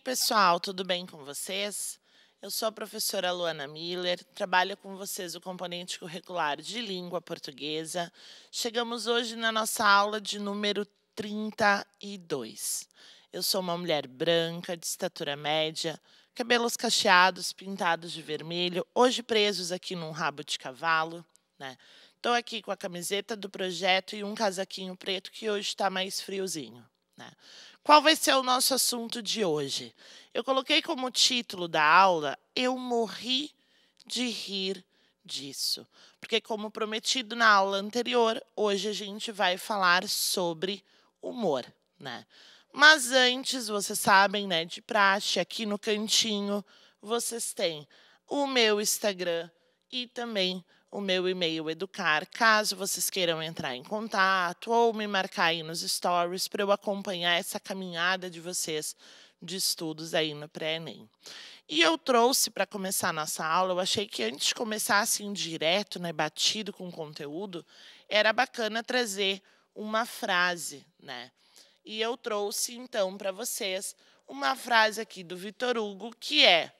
pessoal, tudo bem com vocês? Eu sou a professora Luana Miller, trabalho com vocês o componente curricular de língua portuguesa. Chegamos hoje na nossa aula de número 32. Eu sou uma mulher branca, de estatura média, cabelos cacheados, pintados de vermelho, hoje presos aqui num rabo de cavalo, né? Estou aqui com a camiseta do projeto e um casaquinho preto que hoje está mais friozinho. Né? Qual vai ser o nosso assunto de hoje? Eu coloquei como título da aula Eu Morri de Rir disso. Porque, como prometido na aula anterior, hoje a gente vai falar sobre humor. Né? Mas antes, vocês sabem, né, de praxe, aqui no cantinho, vocês têm o meu Instagram e também o meu e-mail educar, caso vocês queiram entrar em contato ou me marcar aí nos stories para eu acompanhar essa caminhada de vocês de estudos aí no pré-ENEM. E eu trouxe para começar nossa aula, eu achei que antes de começar assim direto, né, batido com conteúdo, era bacana trazer uma frase, né? E eu trouxe então para vocês uma frase aqui do Vitor Hugo que é: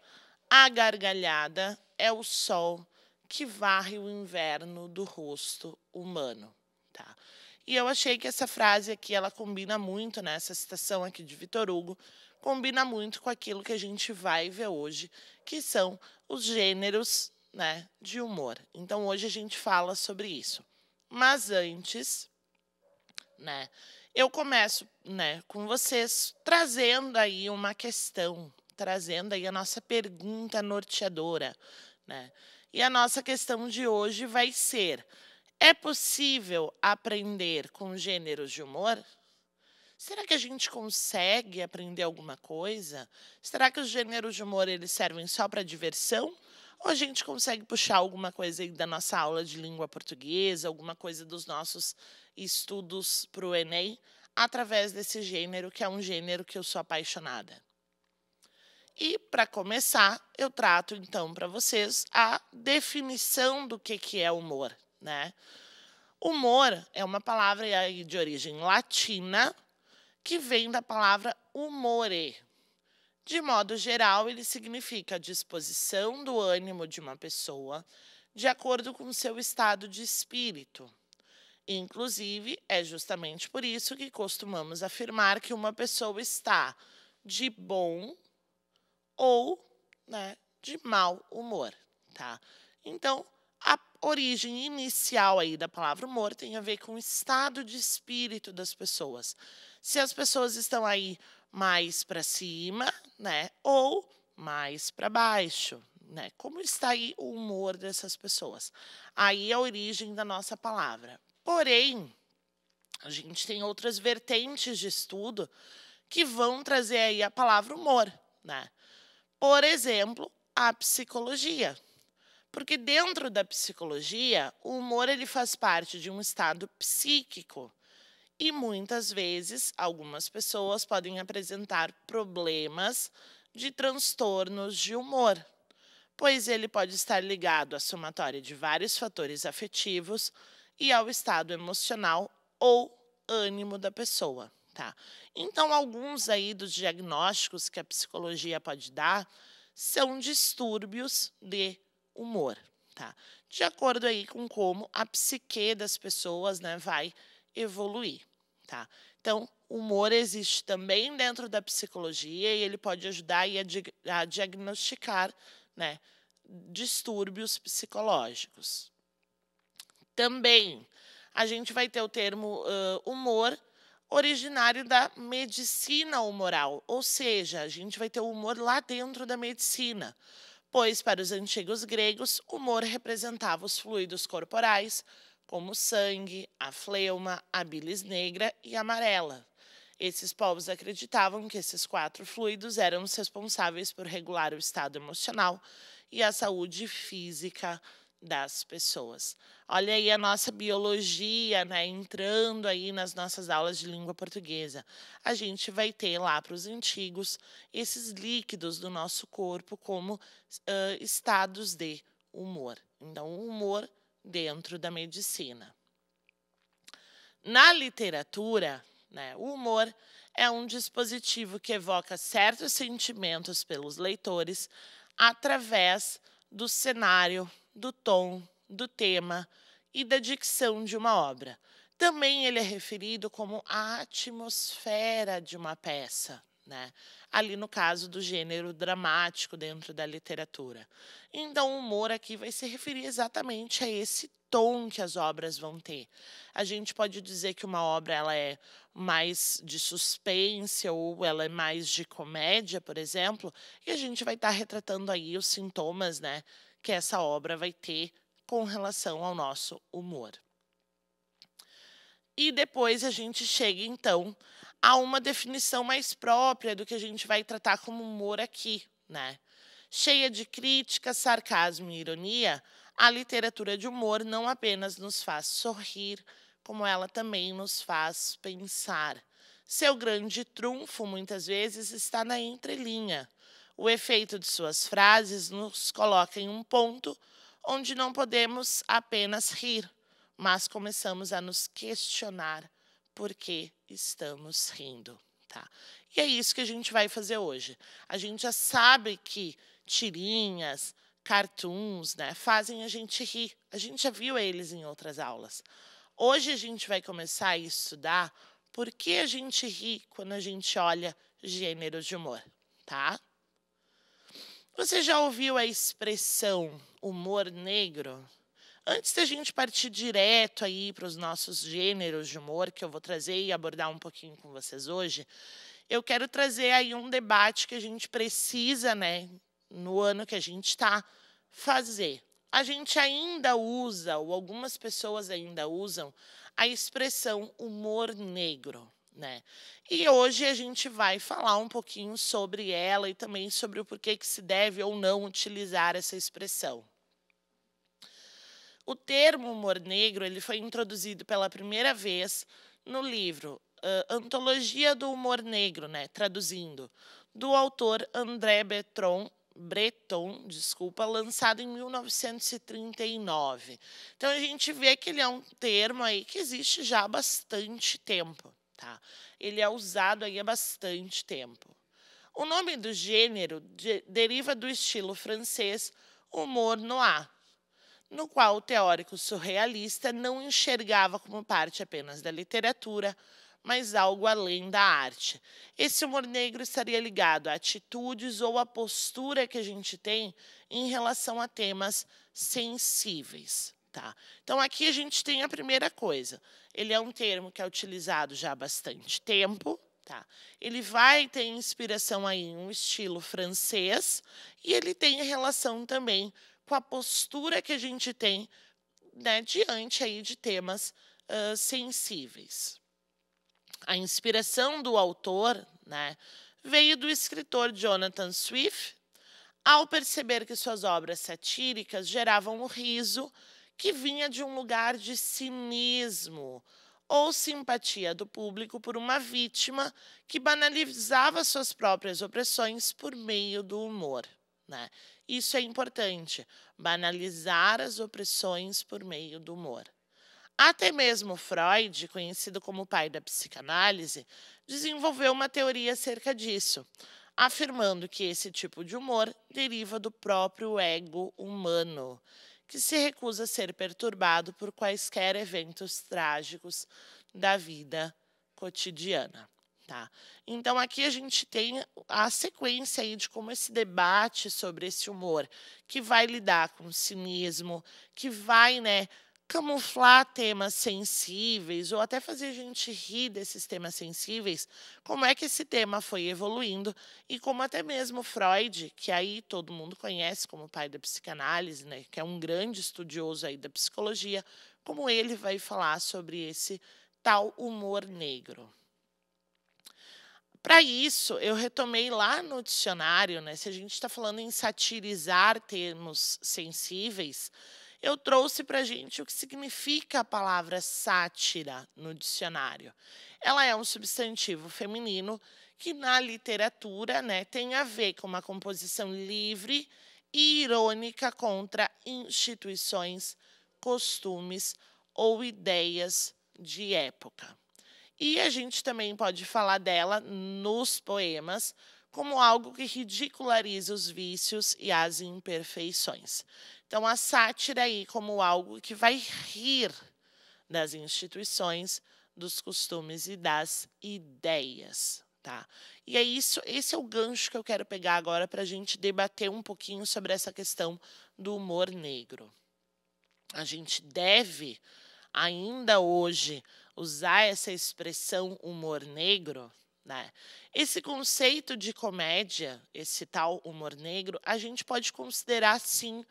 A gargalhada é o sol que varre o inverno do rosto humano. Tá? E eu achei que essa frase aqui ela combina muito, né? essa citação aqui de Vitor Hugo, combina muito com aquilo que a gente vai ver hoje, que são os gêneros né, de humor. Então hoje a gente fala sobre isso. Mas antes, né, eu começo, né, com vocês trazendo aí uma questão, trazendo aí a nossa pergunta norteadora, né? E a nossa questão de hoje vai ser: é possível aprender com gêneros de humor? Será que a gente consegue aprender alguma coisa? Será que os gêneros de humor eles servem só para diversão? Ou a gente consegue puxar alguma coisa da nossa aula de língua portuguesa, alguma coisa dos nossos estudos para o Enem, através desse gênero, que é um gênero que eu sou apaixonada? E, para começar, eu trato então para vocês a definição do que, que é humor. Né? Humor é uma palavra de origem latina que vem da palavra humore. De modo geral, ele significa a disposição do ânimo de uma pessoa de acordo com seu estado de espírito. Inclusive, é justamente por isso que costumamos afirmar que uma pessoa está de bom ou né, de mau humor, tá? Então, a origem inicial aí da palavra humor tem a ver com o estado de espírito das pessoas. Se as pessoas estão aí mais para cima, né, ou mais para baixo, né? Como está aí o humor dessas pessoas? Aí é a origem da nossa palavra. Porém, a gente tem outras vertentes de estudo que vão trazer aí a palavra humor, né? Por exemplo, a psicologia. Porque dentro da psicologia, o humor ele faz parte de um estado psíquico. E muitas vezes, algumas pessoas podem apresentar problemas de transtornos de humor, pois ele pode estar ligado à somatória de vários fatores afetivos e ao estado emocional ou ânimo da pessoa tratar. Então, alguns aí dos diagnósticos que a psicologia pode dar são distúrbios de humor, tá? De acordo aí com como a psique das pessoas, né, vai evoluir, tá? Então, humor existe também dentro da psicologia e ele pode ajudar aí a, di a diagnosticar, né, distúrbios psicológicos. Também a gente vai ter o termo uh, humor originário da medicina humoral, ou seja, a gente vai ter o humor lá dentro da medicina, pois para os antigos gregos, o humor representava os fluidos corporais, como o sangue, a fleuma, a bilis negra e amarela. Esses povos acreditavam que esses quatro fluidos eram os responsáveis por regular o estado emocional e a saúde física das pessoas. Olha aí a nossa biologia, né, entrando aí nas nossas aulas de língua portuguesa. A gente vai ter lá para os antigos esses líquidos do nosso corpo como uh, estados de humor. Então, o humor dentro da medicina. Na literatura, né, o humor é um dispositivo que evoca certos sentimentos pelos leitores através do cenário do tom, do tema e da dicção de uma obra. Também ele é referido como a atmosfera de uma peça. Né? Ali no caso do gênero dramático dentro da literatura. Então, o humor aqui vai se referir exatamente a esse tom que as obras vão ter. A gente pode dizer que uma obra ela é mais de suspense ou ela é mais de comédia, por exemplo, e a gente vai estar retratando aí os sintomas, né, que essa obra vai ter com relação ao nosso humor. E depois a gente chega, então, a uma definição mais própria do que a gente vai tratar como humor aqui, né? Cheia de crítica, sarcasmo e ironia, a literatura de humor não apenas nos faz sorrir, como ela também nos faz pensar. Seu grande trunfo, muitas vezes, está na entrelinha. O efeito de suas frases nos coloca em um ponto onde não podemos apenas rir, mas começamos a nos questionar por que estamos rindo. Tá? E é isso que a gente vai fazer hoje. A gente já sabe que tirinhas, cartoons, né, fazem a gente rir. A gente já viu eles em outras aulas. Hoje a gente vai começar a estudar por que a gente ri quando a gente olha gêneros de humor, tá? Você já ouviu a expressão humor negro? Antes da gente partir direto aí para os nossos gêneros de humor que eu vou trazer e abordar um pouquinho com vocês hoje, eu quero trazer aí um debate que a gente precisa, né, no ano que a gente está fazer. A gente ainda usa, ou algumas pessoas ainda usam, a expressão humor negro né? E hoje a gente vai falar um pouquinho sobre ela e também sobre o porquê que se deve ou não utilizar essa expressão. O termo humor negro ele foi introduzido pela primeira vez no livro uh, Antologia do Humor Negro, né? Traduzindo, do autor André Breton, desculpa, lançado em 1939. Então a gente vê que ele é um termo aí que existe já há bastante tempo tá? Ele é usado aí há bastante tempo. O nome do gênero de, deriva do estilo francês humor noir, no qual o teórico surrealista não enxergava como parte apenas da literatura, mas algo além da arte. Esse humor negro estaria ligado a atitudes ou a postura que a gente tem em relação a temas sensíveis. Tá. Então, aqui a gente tem a primeira coisa. Ele é um termo que é utilizado já há bastante tempo. Tá. Ele vai ter inspiração aí em um estilo francês e ele tem relação também com a postura que a gente tem né, diante aí de temas uh, sensíveis. A inspiração do autor né, veio do escritor Jonathan Swift, ao perceber que suas obras satíricas geravam o riso que vinha de um lugar de cinismo ou simpatia do público por uma vítima que banalizava suas próprias opressões por meio do humor. Né? Isso é importante, banalizar as opressões por meio do humor. Até mesmo Freud, conhecido como pai da psicanálise, desenvolveu uma teoria acerca disso, afirmando que esse tipo de humor deriva do próprio ego humano que se recusa a ser perturbado por quaisquer eventos trágicos da vida cotidiana. Tá. Então aqui a gente tem a sequência aí de como esse debate sobre esse humor que vai lidar com o cinismo, que vai, né, camuflar temas sensíveis ou até fazer a gente rir desses temas sensíveis, como é que esse tema foi evoluindo e como até mesmo Freud, que aí todo mundo conhece como pai da psicanálise, né, que é um grande estudioso aí da psicologia, como ele vai falar sobre esse tal humor negro. Para isso, eu retomei lá no dicionário, né? Se a gente está falando em satirizar termos sensíveis, eu trouxe para a gente o que significa a palavra sátira no dicionário. Ela é um substantivo feminino que na literatura né, tem a ver com uma composição livre e irônica contra instituições, costumes ou ideias de época. E a gente também pode falar dela nos poemas como algo que ridiculariza os vícios e as imperfeições. Então, é a sátira aí como algo que vai rir das instituições, dos costumes e das ideias. Tá? E é isso, esse é o gancho que eu quero pegar agora para a gente debater um pouquinho sobre essa questão do humor negro. A gente deve, ainda hoje, usar essa expressão humor negro, né? Esse conceito de comédia, esse tal humor negro, a gente pode considerar sim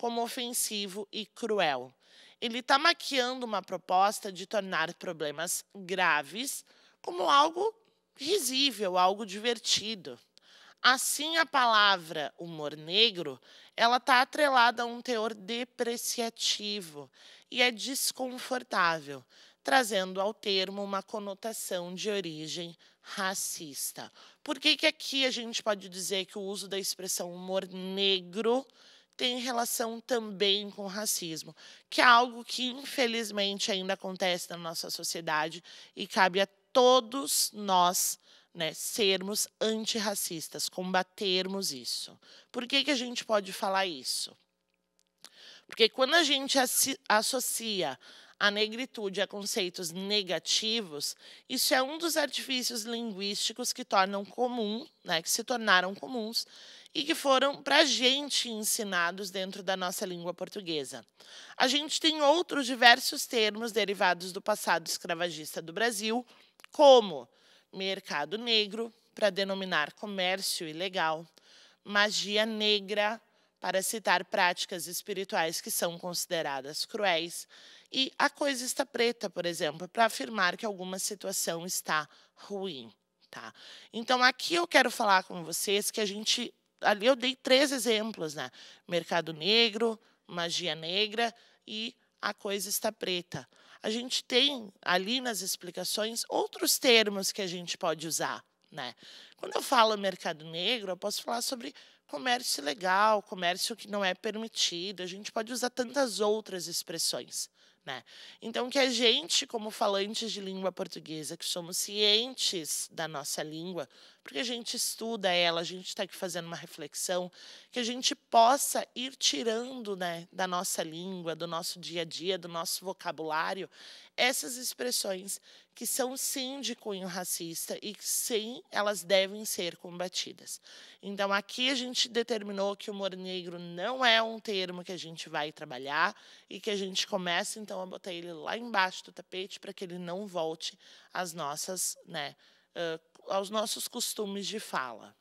como ofensivo e cruel. Ele está maquiando uma proposta de tornar problemas graves como algo risível, algo divertido. Assim, a palavra humor negro, ela está atrelada a um teor depreciativo e é desconfortável, trazendo ao termo uma conotação de origem racista. Por que, que aqui a gente pode dizer que o uso da expressão humor negro tem relação também com racismo, que é algo que infelizmente ainda acontece na nossa sociedade e cabe a todos nós né, sermos antirracistas, combatermos isso. Por que, que a gente pode falar isso? Porque quando a gente associa a negritude a conceitos negativos, isso é um dos artifícios linguísticos que tornam comum, né, que se tornaram comuns e que foram para a gente ensinados dentro da nossa língua portuguesa. A gente tem outros diversos termos derivados do passado escravagista do Brasil, como mercado negro, para denominar comércio ilegal, magia negra, para citar práticas espirituais que são consideradas cruéis, e a coisa está preta, por exemplo, para afirmar que alguma situação está ruim. Tá? Então, aqui eu quero falar com vocês que a gente ali eu dei três exemplos, né? Mercado negro, magia negra e a coisa está preta. A gente tem ali nas explicações outros termos que a gente pode usar, né? Quando eu falo mercado negro, eu posso falar sobre comércio ilegal, comércio que não é permitido. A gente pode usar tantas outras expressões. Né? Então, que a gente, como falantes de língua portuguesa, que somos cientes da nossa língua, porque a gente estuda ela, a gente está aqui fazendo uma reflexão, que a gente possa ir tirando né, da nossa língua, do nosso dia a dia, do nosso vocabulário, essas expressões que são sim de cunho racista e que sim elas devem ser combatidas. Então aqui a gente determinou que o humor negro não é um termo que a gente vai trabalhar e que a gente começa então a botar ele lá embaixo do tapete para que ele não volte às nossas né, uh, aos nossos costumes de fala.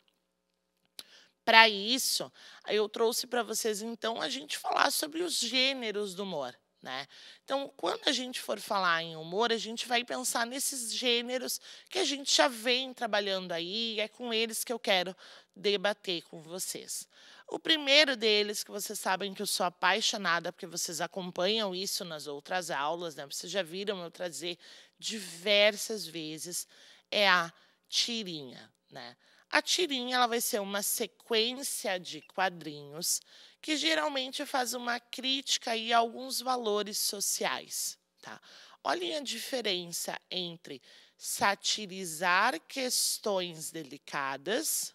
Para isso, eu trouxe para vocês, então, a gente falar sobre os gêneros do humor. Né? Então, quando a gente for falar em humor, a gente vai pensar nesses gêneros que a gente já vem trabalhando aí, e é com eles que eu quero debater com vocês. O primeiro deles, que vocês sabem que eu sou apaixonada, porque vocês acompanham isso nas outras aulas, né? vocês já viram eu trazer diversas vezes, é a tirinha, né? A tirinha ela vai ser uma sequência de quadrinhos que geralmente faz uma crítica e alguns valores sociais, tá? Olhem a diferença entre satirizar questões delicadas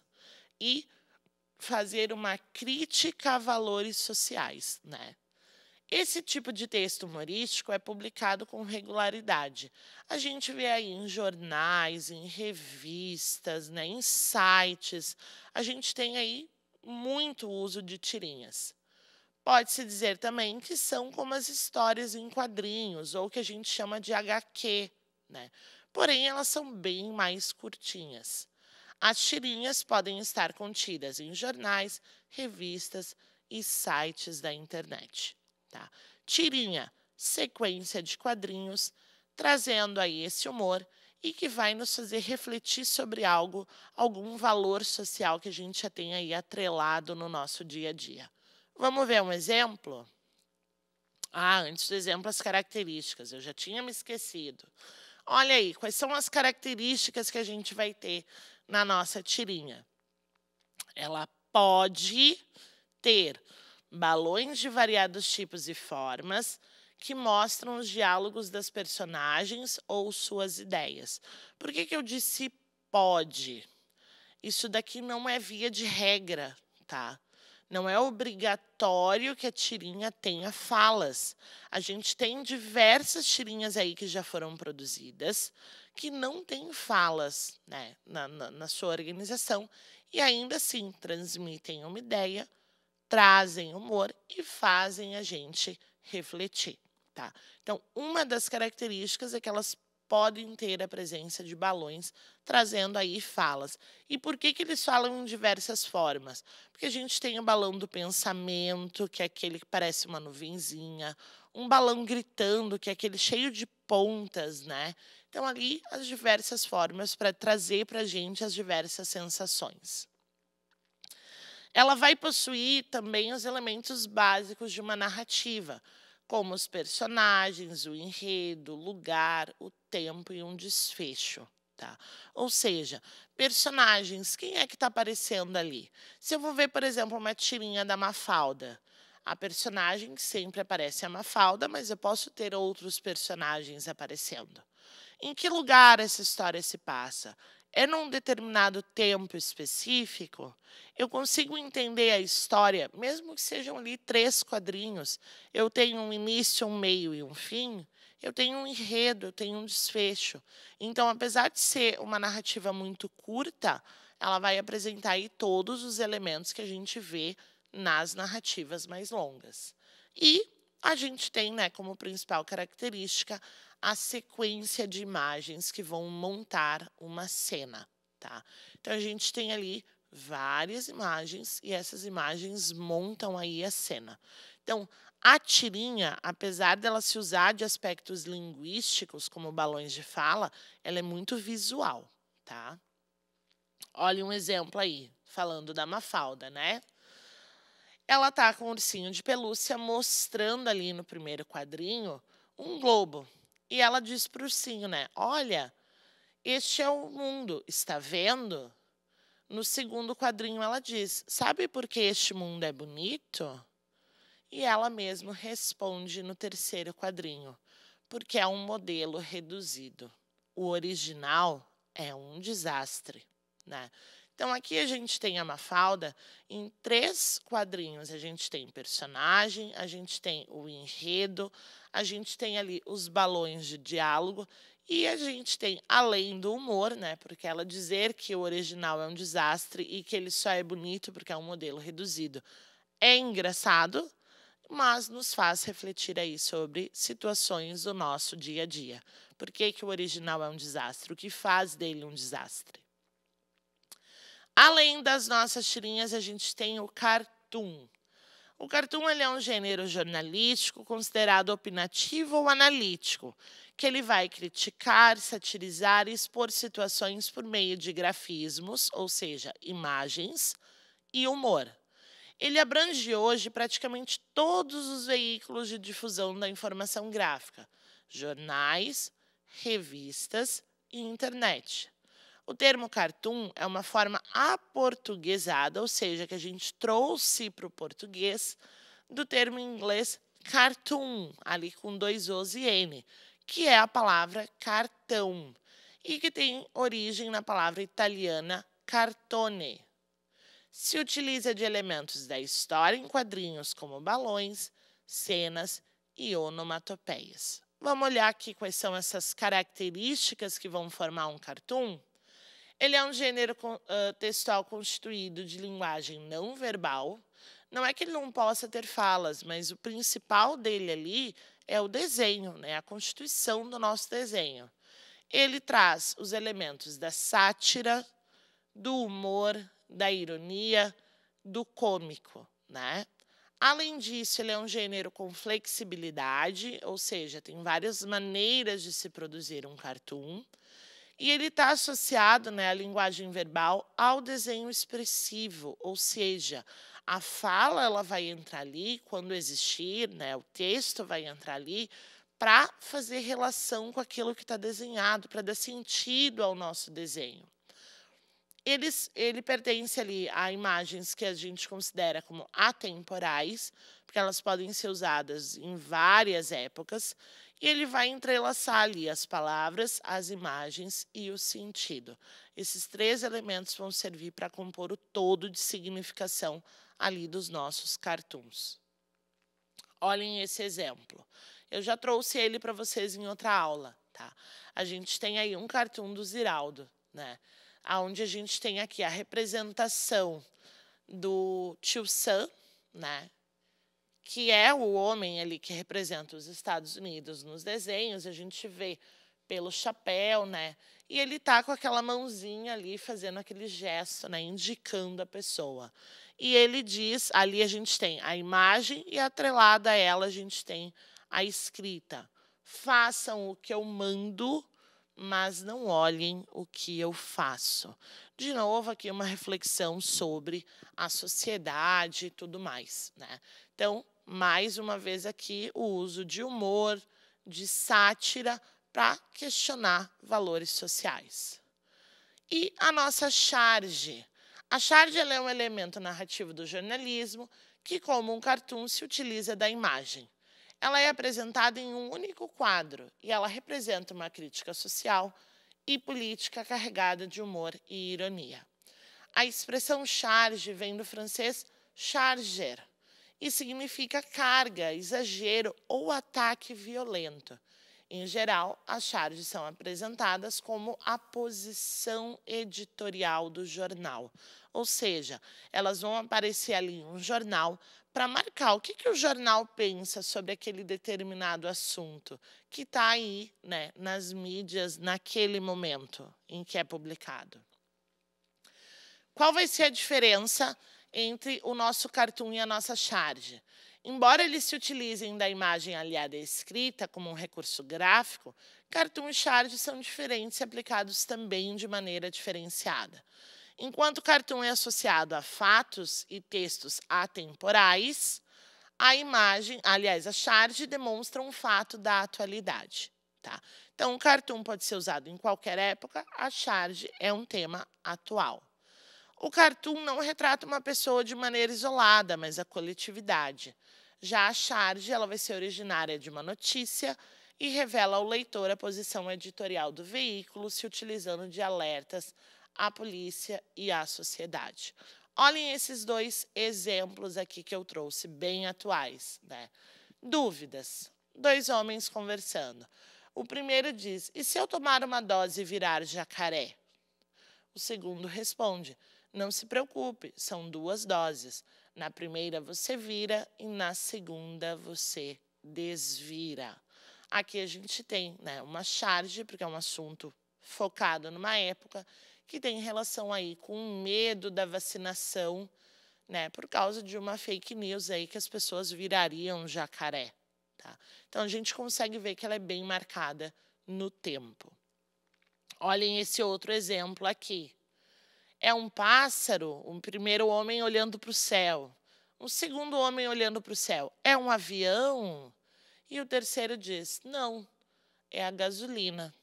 e fazer uma crítica a valores sociais, né? Esse tipo de texto humorístico é publicado com regularidade. A gente vê aí em jornais, em revistas, né, em sites. A gente tem aí muito uso de tirinhas. Pode-se dizer também que são como as histórias em quadrinhos, ou que a gente chama de HQ, né? Porém, elas são bem mais curtinhas. As tirinhas podem estar contidas em jornais, revistas e sites da internet. Tá? Tirinha, sequência de quadrinhos, trazendo aí esse humor e que vai nos fazer refletir sobre algo, algum valor social que a gente já tem aí atrelado no nosso dia a dia. Vamos ver um exemplo? Ah, antes do exemplo, as características. Eu já tinha me esquecido. Olha aí, quais são as características que a gente vai ter na nossa tirinha? Ela pode ter balões de variados tipos e formas que mostram os diálogos das personagens ou suas ideias. Por que, que eu disse pode? Isso daqui não é via de regra, tá? Não é obrigatório que a tirinha tenha falas. A gente tem diversas tirinhas aí que já foram produzidas que não têm falas né, na, na, na sua organização e ainda assim transmitem uma ideia trazem humor e fazem a gente refletir. Tá? Então, uma das características é que elas podem ter a presença de balões trazendo aí falas. E por que, que eles falam em diversas formas? Porque a gente tem o balão do pensamento, que é aquele que parece uma nuvenzinha, um balão gritando, que é aquele cheio de pontas, né? Então, ali, as diversas formas para trazer para a gente as diversas sensações ela vai possuir também os elementos básicos de uma narrativa, como os personagens, o enredo, o lugar, o tempo e um desfecho. Tá? Ou seja, personagens, quem é que está aparecendo ali? Se eu vou ver, por exemplo, uma tirinha da Mafalda, a personagem sempre aparece a Mafalda, mas eu posso ter outros personagens aparecendo. Em que lugar essa história se passa? é num determinado tempo específico, eu consigo entender a história, mesmo que sejam ali três quadrinhos. Eu tenho um início, um meio e um fim. Eu tenho um enredo, eu tenho um desfecho. Então, apesar de ser uma narrativa muito curta, ela vai apresentar aí todos os elementos que a gente vê nas narrativas mais longas. E a gente tem, né, como principal característica a sequência de imagens que vão montar uma cena, tá? Então a gente tem ali várias imagens e essas imagens montam aí a cena. Então, a tirinha, apesar dela se usar de aspectos linguísticos como balões de fala, ela é muito visual, tá? Olha um exemplo aí, falando da Mafalda, né? Ela tá com um ursinho de pelúcia mostrando ali no primeiro quadrinho um globo, e ela diz para o ursinho, né? Olha, este é o mundo, está vendo? No segundo quadrinho ela diz, sabe por que este mundo é bonito? E ela mesma responde no terceiro quadrinho, porque é um modelo reduzido. O original é um desastre, né? Então, aqui a gente tem a Mafalda em três quadrinhos. A gente tem personagem, a gente tem o enredo, a gente tem ali os balões de diálogo e a gente tem, além do humor, né? Porque ela dizer que o original é um desastre e que ele só é bonito porque é um modelo reduzido é engraçado, mas nos faz refletir aí sobre situações do nosso dia a dia. Por que, que o original é um desastre? O que faz dele um desastre? Além das nossas tirinhas, a gente tem o cartoon. O cartoon ele é um gênero jornalístico considerado opinativo ou analítico, que ele vai criticar, satirizar e expor situações por meio de grafismos, ou seja, imagens, e humor. Ele abrange hoje praticamente todos os veículos de difusão da informação gráfica: jornais, revistas e internet. O termo cartoon é uma forma aportuguesada, ou seja, que a gente trouxe para o português do termo em inglês cartoon, ali com dois O's e N, que é a palavra cartão e que tem origem na palavra italiana cartone. Se utiliza de elementos da história em quadrinhos como balões, cenas e onomatopeias. Vamos olhar aqui quais são essas características que vão formar um cartoon? Ele é um gênero textual constituído de linguagem não verbal. Não é que ele não possa ter falas, mas o principal dele ali é o desenho, né? a constituição do nosso desenho. Ele traz os elementos da sátira, do humor, da ironia, do cômico. Né? Além disso, ele é um gênero com flexibilidade, ou seja, tem várias maneiras de se produzir um cartoon. E ele está associado, né, à linguagem verbal, ao desenho expressivo, ou seja, a fala ela vai entrar ali quando existir, né, o texto vai entrar ali para fazer relação com aquilo que está desenhado, para dar sentido ao nosso desenho. Eles, ele pertence ali a imagens que a gente considera como atemporais, porque elas podem ser usadas em várias épocas, e ele vai entrelaçar ali as palavras, as imagens e o sentido. Esses três elementos vão servir para compor o todo de significação ali dos nossos cartuns. Olhem esse exemplo. Eu já trouxe ele para vocês em outra aula, tá? A gente tem aí um cartoon do Ziraldo, né? Aonde a gente tem aqui a representação do tio Sam, né? que é o homem ali que representa os Estados Unidos nos desenhos, a gente vê pelo chapéu, né? E ele tá com aquela mãozinha ali fazendo aquele gesto, né, indicando a pessoa. E ele diz, ali a gente tem a imagem e atrelada a ela a gente tem a escrita. Façam o que eu mando, mas não olhem o que eu faço. De novo, aqui uma reflexão sobre a sociedade e tudo mais. Né? Então, mais uma vez aqui, o uso de humor, de sátira, para questionar valores sociais. E a nossa charge. A charge é um elemento narrativo do jornalismo que, como um cartoon, se utiliza da imagem. Ela é apresentada em um único quadro e ela representa uma crítica social e política carregada de humor e ironia. A expressão charge vem do francês charger, e significa carga, exagero ou ataque violento. Em geral, as charges são apresentadas como a posição editorial do jornal, ou seja, elas vão aparecer ali em um jornal para marcar o que, que o jornal pensa sobre aquele determinado assunto que está aí né, nas mídias naquele momento em que é publicado. Qual vai ser a diferença? entre o nosso cartoon e a nossa charge. Embora eles se utilizem da imagem aliada à escrita como um recurso gráfico, cartoon e charge são diferentes e aplicados também de maneira diferenciada. Enquanto cartoon é associado a fatos e textos atemporais, a imagem, aliás, a charge demonstra um fato da atualidade. Tá? Então, o cartoon pode ser usado em qualquer época, a charge é um tema atual. O cartoon não retrata uma pessoa de maneira isolada, mas a coletividade. Já a charge ela vai ser originária de uma notícia e revela ao leitor a posição editorial do veículo, se utilizando de alertas à polícia e à sociedade. Olhem esses dois exemplos aqui que eu trouxe, bem atuais. Né? Dúvidas. Dois homens conversando. O primeiro diz: E se eu tomar uma dose e virar jacaré? O segundo responde: não se preocupe, são duas doses. Na primeira você vira e na segunda você desvira. Aqui a gente tem né, uma charge, porque é um assunto focado numa época que tem relação aí com o medo da vacinação, né, por causa de uma fake news aí que as pessoas virariam jacaré, tá? Então a gente consegue ver que ela é bem marcada no tempo. Olhem esse outro exemplo aqui é um pássaro, um primeiro homem olhando para o céu, um segundo homem olhando para o céu, é um avião? E o terceiro diz: não, é a gasolina,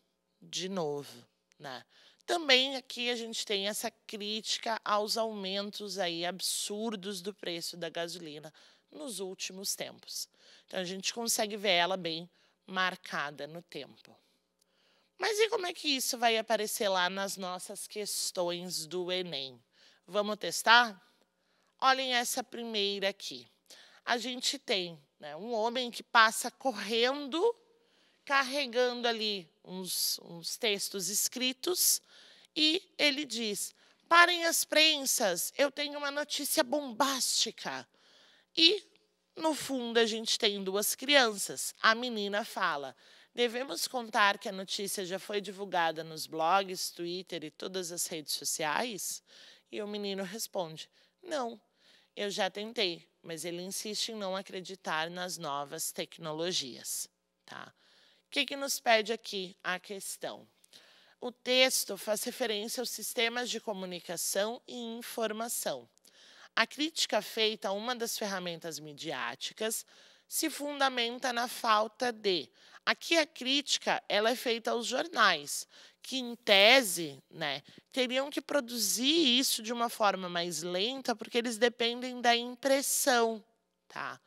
de novo. Né? Também aqui a gente tem essa crítica aos aumentos aí absurdos do preço da gasolina nos últimos tempos. Então a gente consegue ver ela bem marcada no tempo. Mas e como é que isso vai aparecer lá nas nossas questões do Enem? Vamos testar? Olhem essa primeira aqui. A gente tem né, um homem que passa correndo, carregando ali uns, uns textos escritos, e ele diz: Parem as prensas, eu tenho uma notícia bombástica. E no fundo a gente tem duas crianças. A menina fala: Devemos contar que a notícia já foi divulgada nos blogs, Twitter e todas as redes sociais? E o menino responde: Não, eu já tentei, mas ele insiste em não acreditar nas novas tecnologias. Tá? O que, que nos pede aqui a questão? O texto faz referência aos sistemas de comunicação e informação. A crítica feita a uma das ferramentas midiáticas se fundamenta na falta de. Aqui a crítica ela é feita aos jornais, que em tese, né, teriam que produzir isso de uma forma mais lenta, porque eles dependem da impressão, tá?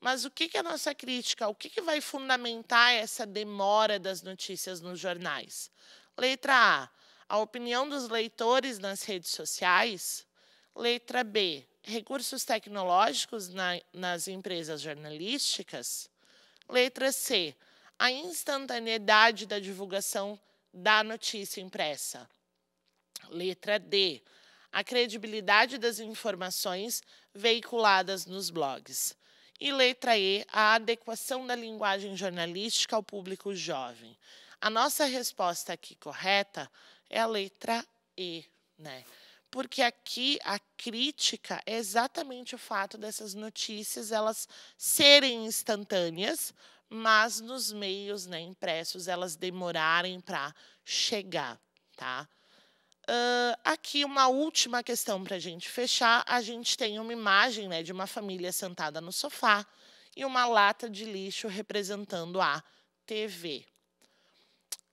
Mas o que, que é a nossa crítica? O que, que vai fundamentar essa demora das notícias nos jornais? Letra A, a opinião dos leitores nas redes sociais. Letra B, recursos tecnológicos na, nas empresas jornalísticas. Letra C, a instantaneidade da divulgação da notícia impressa. Letra D, a credibilidade das informações veiculadas nos blogs. E letra E, a adequação da linguagem jornalística ao público jovem. A nossa resposta aqui correta é a letra E, né? porque aqui a crítica é exatamente o fato dessas notícias elas serem instantâneas, mas nos meios né, impressos elas demorarem para chegar, tá? Uh, aqui uma última questão para a gente fechar. A gente tem uma imagem né, de uma família sentada no sofá e uma lata de lixo representando a TV.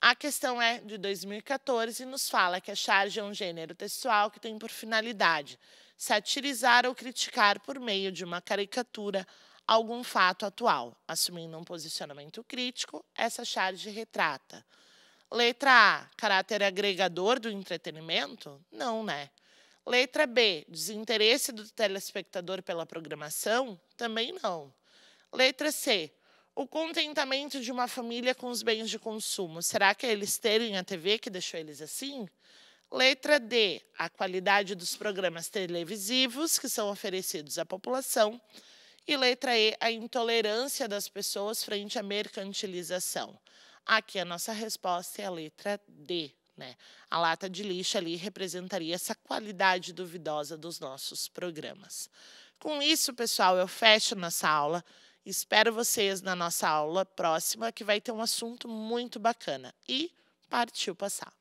A questão é de 2014 e nos fala que a charge é um gênero textual que tem por finalidade satirizar ou criticar por meio de uma caricatura algum fato atual. Assumindo um posicionamento crítico, essa charge retrata. Letra A, caráter agregador do entretenimento? Não, né? Letra B, desinteresse do telespectador pela programação? Também não. Letra C, o contentamento de uma família com os bens de consumo. Será que é eles terem a TV que deixou eles assim? Letra D, a qualidade dos programas televisivos que são oferecidos à população. E letra E, a intolerância das pessoas frente à mercantilização. Aqui a nossa resposta é a letra D. Né? A lata de lixo ali representaria essa qualidade duvidosa dos nossos programas. Com isso, pessoal, eu fecho nossa aula. Espero vocês na nossa aula próxima, que vai ter um assunto muito bacana. E partiu passar!